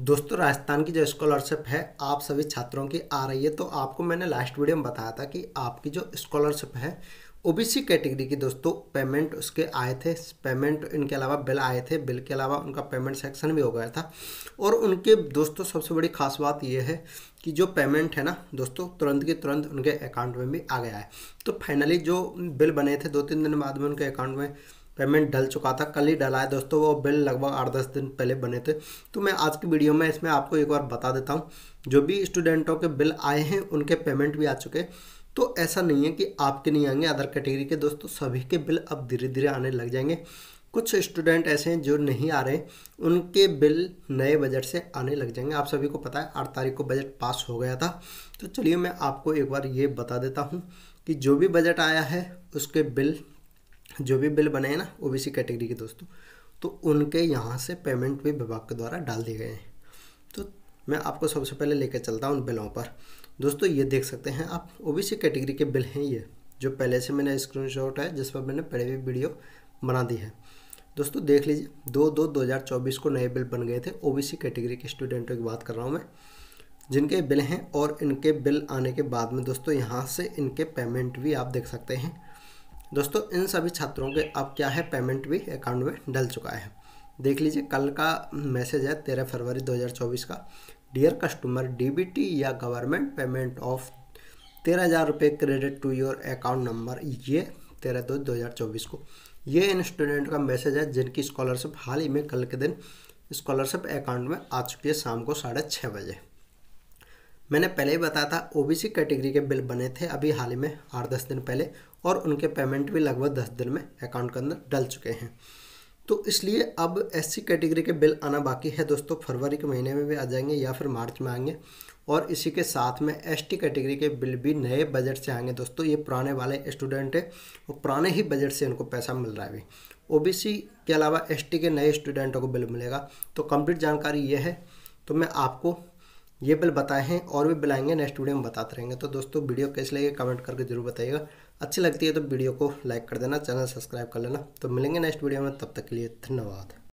दोस्तों राजस्थान की जो स्कॉलरशिप है आप सभी छात्रों की आ रही है तो आपको मैंने लास्ट वीडियो में बताया था कि आपकी जो स्कॉलरशिप है ओबीसी कैटेगरी की दोस्तों पेमेंट उसके आए थे पेमेंट इनके अलावा बिल आए थे बिल के अलावा उनका पेमेंट सेक्शन भी हो गया था और उनके दोस्तों सबसे बड़ी खास बात यह है कि जो पेमेंट है ना दोस्तों तुरंत के तुरंत उनके अकाउंट में भी आ गया है तो फाइनली जो बिल बने थे दो तीन दिन बाद में उनके अकाउंट में पेमेंट डल चुका था कल ही डला है दोस्तों वो बिल लगभग आठ दस दिन पहले बने थे तो मैं आज की वीडियो में इसमें आपको एक बार बता देता हूँ जो भी स्टूडेंटों के बिल आए हैं उनके पेमेंट भी आ चुके हैं तो ऐसा नहीं है कि आपके नहीं आएंगे अदर कैटेगरी के दोस्तों सभी के बिल अब धीरे धीरे आने लग जाएंगे कुछ स्टूडेंट ऐसे हैं जो नहीं आ रहे उनके बिल नए बजट से आने लग जाएंगे आप सभी को पता है आठ तारीख को बजट पास हो गया था तो चलिए मैं आपको एक बार ये बता देता हूँ कि जो भी बजट आया है उसके बिल जो भी बिल बने हैं ना ओ कैटेगरी के दोस्तों तो उनके यहाँ से पेमेंट भी विभाग के द्वारा डाल दिए गए हैं तो मैं आपको सबसे पहले लेकर चलता हूँ उन बिलों पर दोस्तों ये देख सकते हैं आप ओ कैटेगरी के बिल हैं ये जो पहले से मैंने शॉट है जिस पर मैंने पहले भी वीडियो बना दी है दोस्तों देख लीजिए दो दो दो हज़ार चौबीस को नए बिल बन गए थे ओ कैटेगरी के स्टूडेंटों की बात कर रहा हूँ मैं जिनके बिल हैं और इनके बिल आने के बाद में दोस्तों यहाँ से इनके पेमेंट भी आप देख सकते हैं दोस्तों इन सभी छात्रों के अब क्या है पेमेंट भी अकाउंट में डल चुका है देख लीजिए कल का मैसेज है तेरह फरवरी 2024 का डियर कस्टमर डीबीटी या गवर्नमेंट पेमेंट ऑफ तेरह हज़ार रुपये credit to your account number ये तेरह दो दो हज़ार चौबीस को ये इन स्टूडेंट का मैसेज है जिनकी स्कॉलरशिप हाल ही में कल के दिन स्कॉलरशिप अकाउंट में आ चुकी है शाम को साढ़े छः बजे मैंने पहले ही बताया था ओबीसी कैटेगरी के बिल बने थे अभी हाल ही में आठ दस दिन पहले और उनके पेमेंट भी लगभग दस दिन में अकाउंट के अंदर डल चुके हैं तो इसलिए अब एससी कैटेगरी के बिल आना बाकी है दोस्तों फरवरी के महीने में भी आ जाएंगे या फिर मार्च में आएंगे और इसी के साथ में एसटी कैटेगरी के बिल भी नए बजट से आएंगे दोस्तों ये पुराने वाले स्टूडेंट हैं और पुराने ही बजट से इनको पैसा मिल रहा है अभी ओबीसी के अलावा एसटी के नए स्टूडेंटों को बिल मिलेगा तो कंप्लीट जानकारी ये है तो मैं आपको ये बिल बताए हैं और भी बिल आएंगे नेक्स्ट वीडियो में बताते रहेंगे तो दोस्तों वीडियो कैसे लगे कमेंट करके जरूर बताइएगा अच्छी लगती है तो वीडियो को लाइक कर देना चैनल सब्सक्राइब कर लेना तो मिलेंगे नेक्स्ट वीडियो में तब तक के लिए धन्यवाद